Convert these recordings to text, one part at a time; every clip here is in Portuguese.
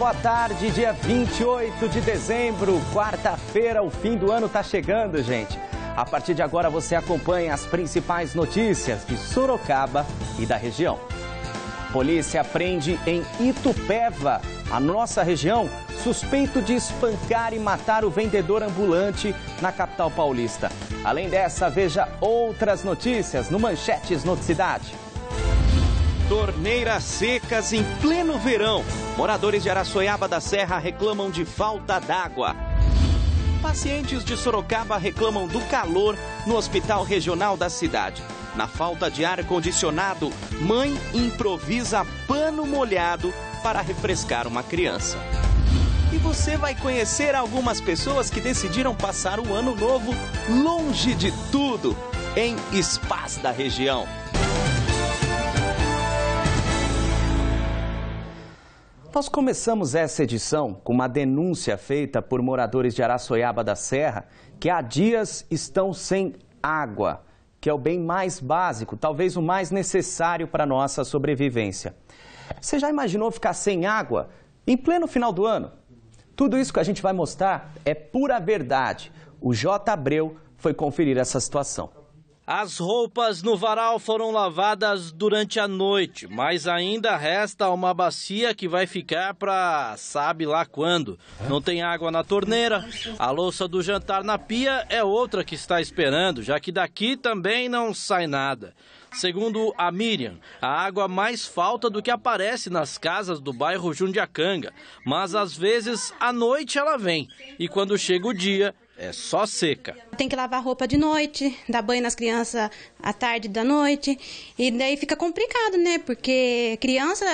boa tarde. Dia 28 de dezembro, quarta-feira, o fim do ano está chegando, gente. A partir de agora você acompanha as principais notícias de Sorocaba e da região. Polícia prende em Itupeva, a nossa região, suspeito de espancar e matar o vendedor ambulante na capital paulista. Além dessa, veja outras notícias no Manchetes Noticidade. Torneiras secas em pleno verão. Moradores de Araçoiaba da Serra reclamam de falta d'água. Pacientes de Sorocaba reclamam do calor no hospital regional da cidade. Na falta de ar condicionado, mãe improvisa pano molhado para refrescar uma criança. E você vai conhecer algumas pessoas que decidiram passar o ano novo longe de tudo em spas da região. Nós começamos essa edição com uma denúncia feita por moradores de Araçoiaba da Serra, que há dias estão sem água, que é o bem mais básico, talvez o mais necessário para a nossa sobrevivência. Você já imaginou ficar sem água em pleno final do ano? Tudo isso que a gente vai mostrar é pura verdade. O J. Abreu foi conferir essa situação. As roupas no varal foram lavadas durante a noite, mas ainda resta uma bacia que vai ficar para sabe lá quando. Não tem água na torneira, a louça do jantar na pia é outra que está esperando, já que daqui também não sai nada. Segundo a Miriam, a água mais falta do que aparece nas casas do bairro Jundiacanga, mas às vezes à noite ela vem e quando chega o dia, é só seca. Tem que lavar roupa de noite, dar banho nas crianças à tarde da noite. E daí fica complicado, né? Porque criança,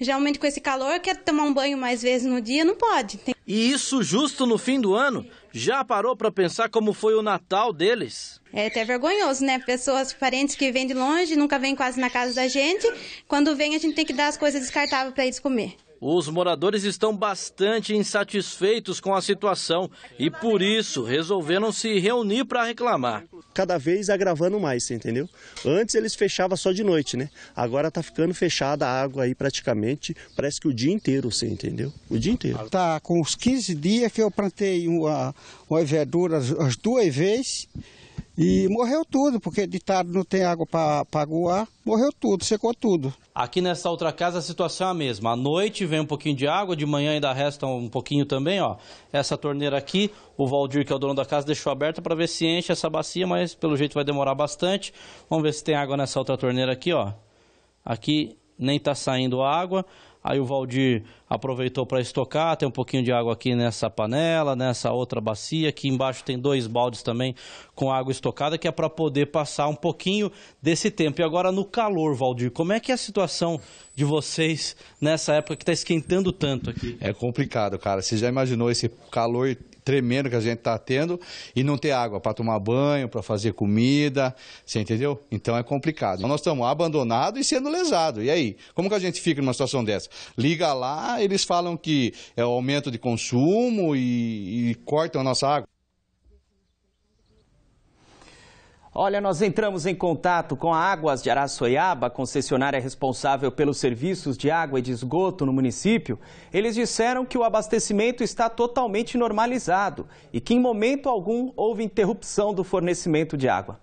geralmente com esse calor, quer tomar um banho mais vezes no dia, não pode. Tem... E isso justo no fim do ano? Já parou para pensar como foi o Natal deles? É até vergonhoso, né? Pessoas, parentes que vêm de longe, nunca vêm quase na casa da gente. Quando vêm, a gente tem que dar as coisas descartáveis para eles comer. Os moradores estão bastante insatisfeitos com a situação e por isso resolveram se reunir para reclamar. Cada vez agravando mais, você entendeu? Antes eles fechavam só de noite, né? Agora está ficando fechada a água aí praticamente, parece que o dia inteiro, você entendeu? O dia inteiro. Tá com uns 15 dias que eu plantei uma, uma verdura as duas vezes e morreu tudo, porque de tarde não tem água para aguar, morreu tudo, secou tudo. Aqui nessa outra casa a situação é a mesma. À noite vem um pouquinho de água, de manhã ainda resta um pouquinho também, ó. Essa torneira aqui, o Valdir, que é o dono da casa, deixou aberta para ver se enche essa bacia, mas pelo jeito vai demorar bastante. Vamos ver se tem água nessa outra torneira aqui, ó. Aqui nem está saindo água. Aí o Valdir aproveitou para estocar, tem um pouquinho de água aqui nessa panela, nessa outra bacia. Aqui embaixo tem dois baldes também com água estocada, que é para poder passar um pouquinho desse tempo. E agora no calor, Valdir, como é que é a situação de vocês nessa época que está esquentando tanto aqui? É complicado, cara. Você já imaginou esse calor tremendo que a gente está tendo e não ter água para tomar banho, para fazer comida, você entendeu? Então é complicado. Então, nós estamos abandonados e sendo lesados. E aí? Como que a gente fica numa situação dessa? Liga lá, eles falam que é o aumento de consumo e, e cortam a nossa água. Olha, nós entramos em contato com a Águas de Araçoiaba, concessionária responsável pelos serviços de água e de esgoto no município. Eles disseram que o abastecimento está totalmente normalizado e que em momento algum houve interrupção do fornecimento de água.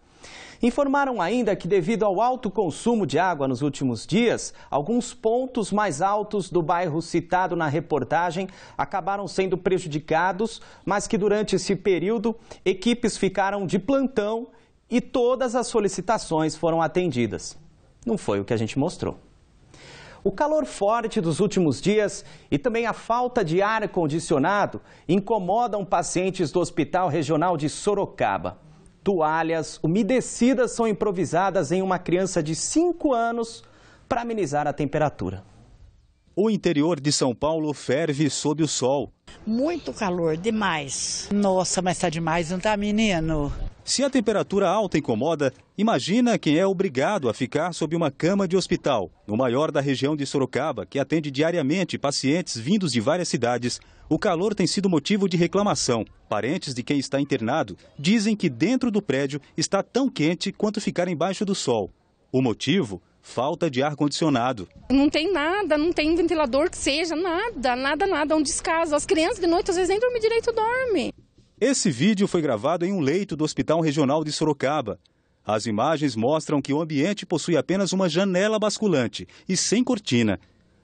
Informaram ainda que, devido ao alto consumo de água nos últimos dias, alguns pontos mais altos do bairro citado na reportagem acabaram sendo prejudicados, mas que durante esse período equipes ficaram de plantão e todas as solicitações foram atendidas. Não foi o que a gente mostrou. O calor forte dos últimos dias e também a falta de ar-condicionado incomodam pacientes do Hospital Regional de Sorocaba. Toalhas umedecidas são improvisadas em uma criança de 5 anos para amenizar a temperatura. O interior de São Paulo ferve sob o sol. Muito calor, demais. Nossa, mas está demais, não está, menino? Se a temperatura alta incomoda, imagina quem é obrigado a ficar sob uma cama de hospital. No maior da região de Sorocaba, que atende diariamente pacientes vindos de várias cidades, o calor tem sido motivo de reclamação. Parentes de quem está internado dizem que dentro do prédio está tão quente quanto ficar embaixo do sol. O motivo? Falta de ar-condicionado. Não tem nada, não tem ventilador que seja, nada, nada, nada, é um descaso. As crianças de noite às vezes nem dormem direito, dormem. Esse vídeo foi gravado em um leito do Hospital Regional de Sorocaba. As imagens mostram que o ambiente possui apenas uma janela basculante e sem cortina.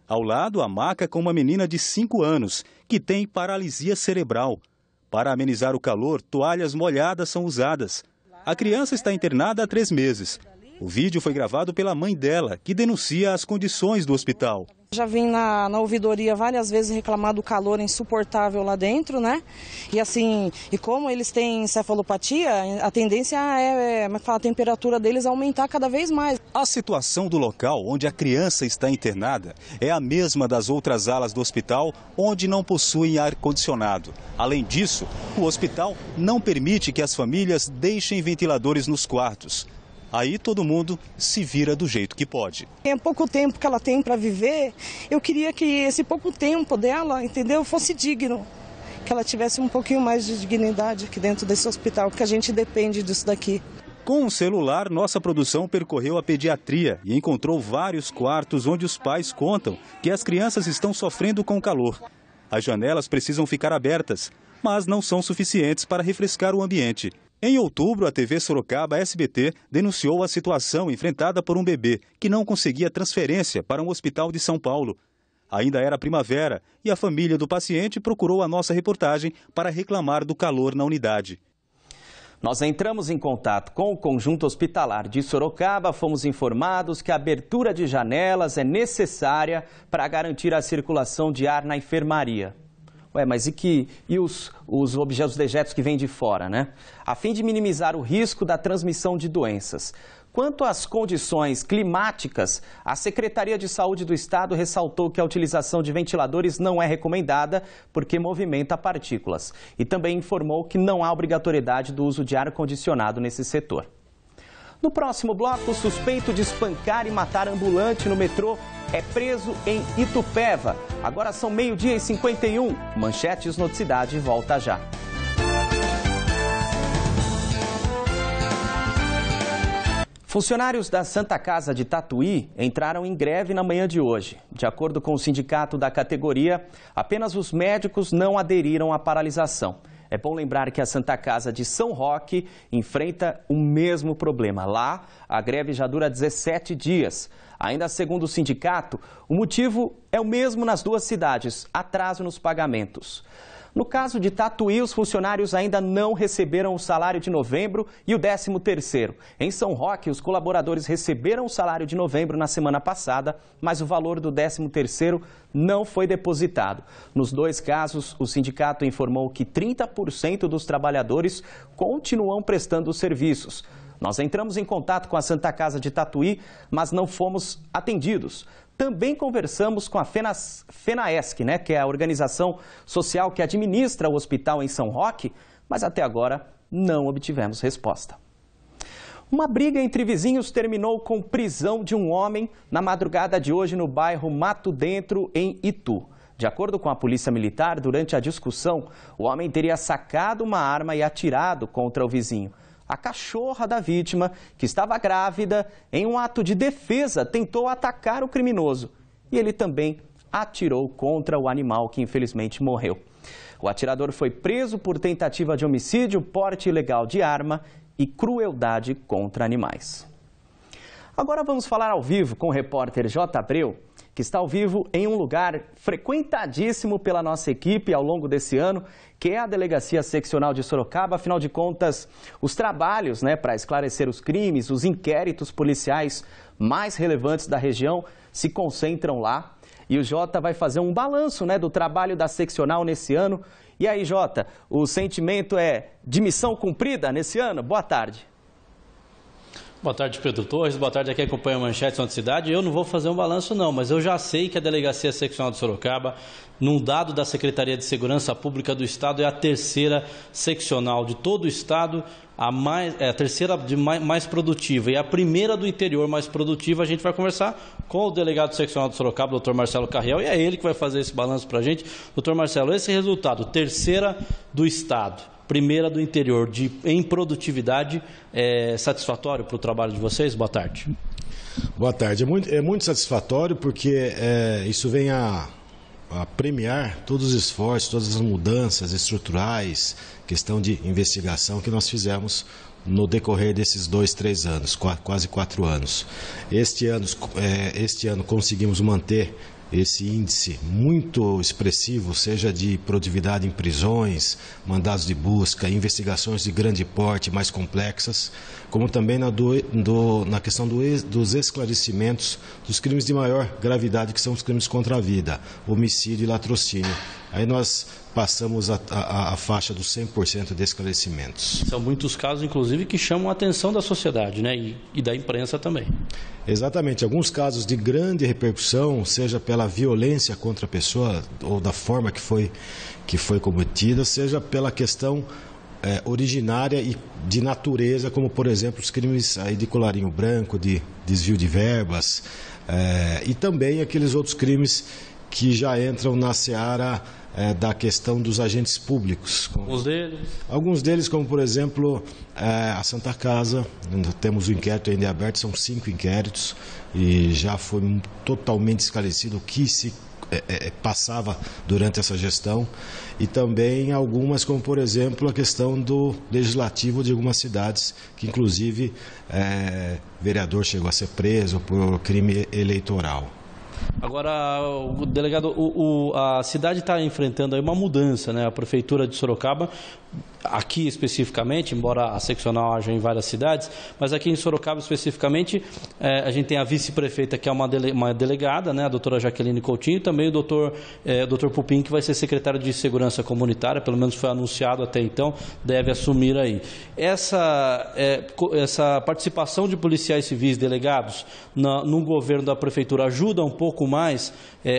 Ao lado, a maca com uma menina de 5 anos, que tem paralisia cerebral. Para amenizar o calor, toalhas molhadas são usadas. A criança está internada há três meses. O vídeo foi gravado pela mãe dela, que denuncia as condições do hospital. Já vim na, na ouvidoria várias vezes reclamar do calor insuportável lá dentro, né? E assim, e como eles têm encefalopatia, a tendência é, é a temperatura deles aumentar cada vez mais. A situação do local onde a criança está internada é a mesma das outras alas do hospital, onde não possuem ar-condicionado. Além disso, o hospital não permite que as famílias deixem ventiladores nos quartos. Aí todo mundo se vira do jeito que pode. É pouco tempo que ela tem para viver. Eu queria que esse pouco tempo dela, entendeu, fosse digno. Que ela tivesse um pouquinho mais de dignidade aqui dentro desse hospital, porque a gente depende disso daqui. Com o um celular, nossa produção percorreu a pediatria e encontrou vários quartos onde os pais contam que as crianças estão sofrendo com calor. As janelas precisam ficar abertas, mas não são suficientes para refrescar o ambiente. Em outubro, a TV Sorocaba SBT denunciou a situação enfrentada por um bebê que não conseguia transferência para um hospital de São Paulo. Ainda era primavera e a família do paciente procurou a nossa reportagem para reclamar do calor na unidade. Nós entramos em contato com o conjunto hospitalar de Sorocaba, fomos informados que a abertura de janelas é necessária para garantir a circulação de ar na enfermaria. Ué, mas e, que, e os, os objetos, os dejetos que vêm de fora, né? A fim de minimizar o risco da transmissão de doenças. Quanto às condições climáticas, a Secretaria de Saúde do Estado ressaltou que a utilização de ventiladores não é recomendada porque movimenta partículas. E também informou que não há obrigatoriedade do uso de ar-condicionado nesse setor. No próximo bloco, o suspeito de espancar e matar ambulante no metrô é preso em Itupeva. Agora são meio-dia e 51. Manchetes Noticidade volta já. Funcionários da Santa Casa de Tatuí entraram em greve na manhã de hoje. De acordo com o sindicato da categoria, apenas os médicos não aderiram à paralisação. É bom lembrar que a Santa Casa de São Roque enfrenta o mesmo problema. Lá, a greve já dura 17 dias. Ainda segundo o sindicato, o motivo é o mesmo nas duas cidades: atraso nos pagamentos. No caso de Tatuí, os funcionários ainda não receberam o salário de novembro e o 13º. Em São Roque, os colaboradores receberam o salário de novembro na semana passada, mas o valor do 13º não foi depositado. Nos dois casos, o sindicato informou que 30% dos trabalhadores continuam prestando serviços. Nós entramos em contato com a Santa Casa de Tatuí, mas não fomos atendidos. Também conversamos com a Fenas, FENAESC, né, que é a organização social que administra o hospital em São Roque, mas até agora não obtivemos resposta. Uma briga entre vizinhos terminou com prisão de um homem na madrugada de hoje no bairro Mato Dentro, em Itu. De acordo com a polícia militar, durante a discussão, o homem teria sacado uma arma e atirado contra o vizinho a cachorra da vítima, que estava grávida, em um ato de defesa tentou atacar o criminoso. E ele também atirou contra o animal, que infelizmente morreu. O atirador foi preso por tentativa de homicídio, porte ilegal de arma e crueldade contra animais. Agora vamos falar ao vivo com o repórter J. Abreu que está ao vivo em um lugar frequentadíssimo pela nossa equipe ao longo desse ano, que é a Delegacia Seccional de Sorocaba. Afinal de contas, os trabalhos né, para esclarecer os crimes, os inquéritos policiais mais relevantes da região se concentram lá. E o Jota vai fazer um balanço né, do trabalho da seccional nesse ano. E aí, Jota, o sentimento é de missão cumprida nesse ano? Boa tarde. Boa tarde, Pedro Torres. Boa tarde a quem acompanha a Manchete Santa Cidade. Eu não vou fazer um balanço, não, mas eu já sei que a Delegacia Seccional de Sorocaba, num dado da Secretaria de Segurança Pública do Estado, é a terceira seccional de todo o Estado, a mais, é a terceira de mais, mais produtiva e a primeira do interior mais produtiva. A gente vai conversar com o delegado seccional de Sorocaba, doutor Marcelo Carriel, e é ele que vai fazer esse balanço para a gente. Doutor Marcelo, esse resultado, terceira do Estado primeira do interior, de, em produtividade, é satisfatório para o trabalho de vocês? Boa tarde. Boa tarde. É muito, é muito satisfatório porque é, isso vem a, a, premiar todos os esforços, todas as mudanças estruturais, questão de investigação que nós fizemos no decorrer desses dois, três anos, quase quatro anos. Este ano, é, este ano conseguimos manter esse índice muito expressivo, seja de produtividade em prisões, mandados de busca, investigações de grande porte mais complexas, como também na, do, do, na questão do, dos esclarecimentos dos crimes de maior gravidade, que são os crimes contra a vida, homicídio e latrocínio. Aí nós passamos a, a, a faixa dos 100% de esclarecimentos. São muitos casos, inclusive, que chamam a atenção da sociedade né? E, e, da imprensa também. Exatamente. Alguns casos de grande repercussão, seja pela violência contra a pessoa ou da forma que foi, que foi cometida, seja pela questão é, originária e de natureza, como, por exemplo, os crimes aí de colarinho branco, de desvio de verbas, é, e também aqueles outros crimes que já entram na seara é, da questão dos agentes públicos. Alguns deles? Alguns deles, como por exemplo é, a Santa Casa, temos o um inquérito ainda aberto, são cinco inquéritos e já foi totalmente esclarecido o que se é, é, é, passava durante essa gestão e também algumas, como por exemplo a questão do legislativo de algumas cidades, que inclusive é, vereador chegou a ser preso por crime eleitoral. Agora, o delegado, o, o, a cidade está enfrentando aí uma mudança, né? A prefeitura de Sorocaba aqui especificamente, embora a seccional haja em várias cidades, mas aqui em Sorocaba especificamente, é, a gente tem a vice-prefeita, que é uma, dele, uma, delegada, né, a doutora Jaqueline Coutinho, e também o doutor, é, o doutor Pupim, que vai ser secretário de Segurança Comunitária, pelo menos foi anunciado até então, deve assumir aí. Essa, é, essa participação de policiais civis delegados na, no governo da prefeitura ajuda um pouco mais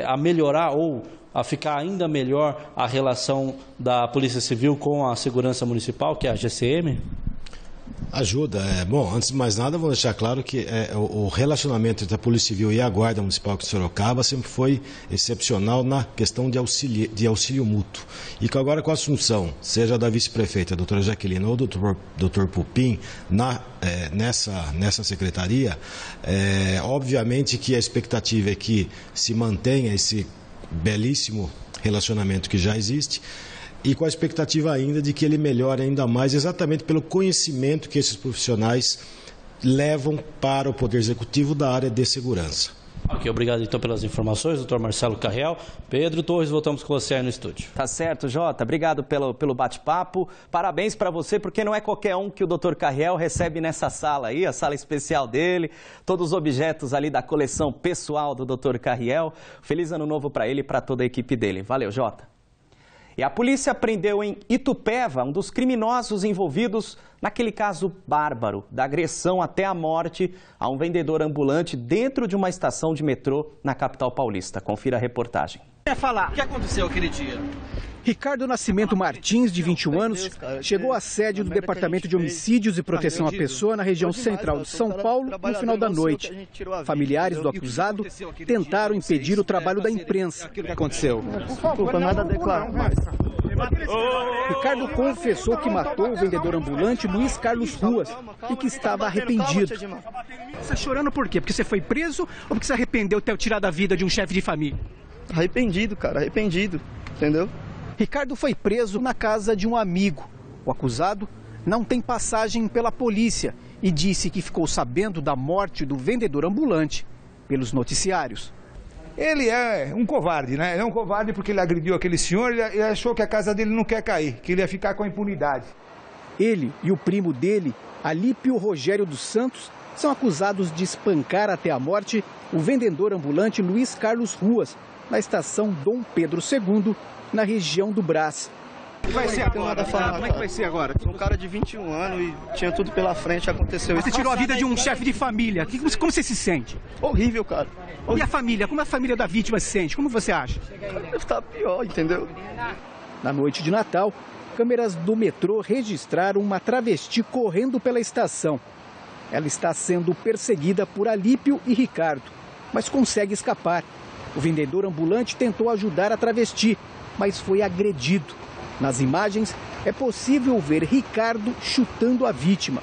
a melhorar ou a ficar ainda melhor a relação da Polícia Civil com a Segurança Municipal, que é a GCM? Ajuda. É, bom, antes de mais nada, vou deixar claro que é, o, o relacionamento entre a Polícia Civil e a Guarda Municipal de Sorocaba sempre foi excepcional na questão de, auxílio de auxílio mútuo. E que agora com a assunção, seja da vice-prefeita, doutora Jaqueline, ou doutor, doutor Pupim, na, é, nessa, nessa secretaria, é, obviamente que a expectativa é que se mantenha esse belíssimo relacionamento que já existe e com a expectativa ainda de que ele melhore ainda mais, exatamente pelo conhecimento que esses profissionais levam para o Poder Executivo da área de segurança obrigado então pelas informações, doutor Marcelo Carreal. Pedro Torres, voltamos com você aí no estúdio. Tá certo, Jota. Obrigado pelo, pelo bate-papo. Parabéns para você, porque não é qualquer um que o doutor Carreal recebe nessa sala aí, a sala especial dele, todos os objetos ali da coleção pessoal do doutor Carriel. Feliz ano novo para ele e para toda a equipe dele. Valeu, Jota. E a polícia prendeu em Itupeva um dos criminosos envolvidos naquele caso bárbaro da agressão até a morte a um vendedor ambulante dentro de uma estação de metrô na capital paulista. Confira a reportagem. Quer falar? O que aconteceu aquele dia? Ricardo Nascimento Martins, de 21 anos, chegou à sede do Departamento de Homicídios e tá Proteção à Pessoa na região central de São Paulo no final da é noite. Familiares do acusado tentaram impedir o trabalho da imprensa. O que aconteceu? Desculpa, nada Ricardo confessou que matou o vendedor ambulante Luiz Carlos Ruas e que estava arrependido. Você está chorando por quê? Porque você foi preso ou porque se arrependeu de ter tirado a vida de um chefe de família? Arrependido, cara, arrependido, entendeu? Ricardo foi preso na casa de um amigo. O acusado não tem passagem pela polícia e disse que ficou sabendo da morte do vendedor ambulante pelos noticiários. Ele é um covarde, né? Ele é um covarde porque ele agrediu aquele senhor e achou que a casa dele não quer cair, que ele ia ficar com a impunidade. Ele e o primo dele, Alípio Rogério dos Santos, são acusados de espancar até a morte o vendedor ambulante Luiz Carlos Ruas, na estação Dom Pedro II, na região do Brás. É que vai ser agora? Falar, Como é que vai ser agora? um cara de 21 anos e tinha tudo pela frente, aconteceu isso. Você tirou a vida de um chefe de família. Como você se sente? Horrível, cara. Horrível. E a família? Como a família da vítima se sente? Como você acha? deve estar tá pior, entendeu? Na noite de Natal, câmeras do metrô registraram uma travesti correndo pela estação. Ela está sendo perseguida por Alípio e Ricardo, mas consegue escapar o vendedor ambulante tentou ajudar a travesti, mas foi agredido. Nas imagens, é possível ver Ricardo chutando a vítima.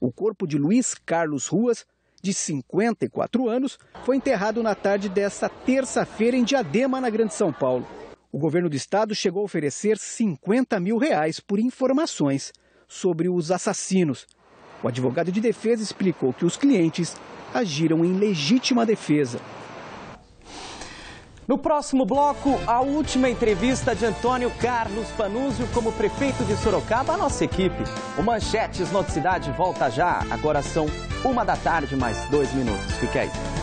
O corpo de Luiz Carlos Ruas, de 54 anos, foi enterrado na tarde desta terça-feira em Diadema, na Grande São Paulo. O governo do estado chegou a oferecer 50 mil reais por informações sobre os assassinos. O advogado de defesa explicou que os clientes agiram em legítima defesa. No próximo bloco, a última entrevista de Antônio Carlos Panúzio como prefeito de Sorocaba a nossa equipe. O Manchetes Noticidade volta já, agora são uma da tarde, mais dois minutos. Fique aí.